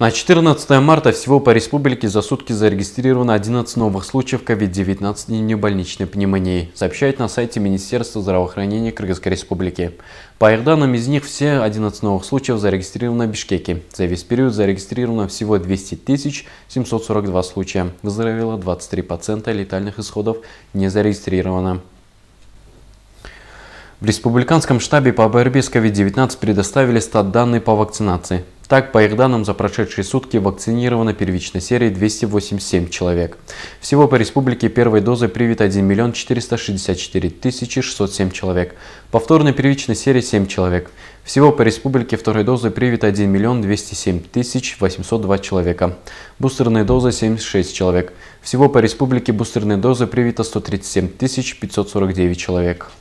На 14 марта всего по республике за сутки зарегистрировано 11 новых случаев COVID-19 и больничной пневмонии, сообщает на сайте Министерства здравоохранения Кыргызской республики. По их данным, из них все 11 новых случаев зарегистрировано в Бишкеке. За весь период зарегистрировано всего 200 742 случая. Выздоровело 23%, летальных исходов не зарегистрировано. В республиканском штабе по борьбе с COVID-19 предоставили стат данные по вакцинации. Так, по их данным, за прошедшие сутки вакцинировано первичной серией 287 человек. Всего по республике первой дозы привит 1 миллион 464 тысячи 607 человек. Повторной первичной серии 7 человек. Всего по республике второй дозы привит 1 миллион 207 тысяч 802 человека. Бустерной дозы 76 человек. Всего по республике бустерной дозы привито 137 549 человек.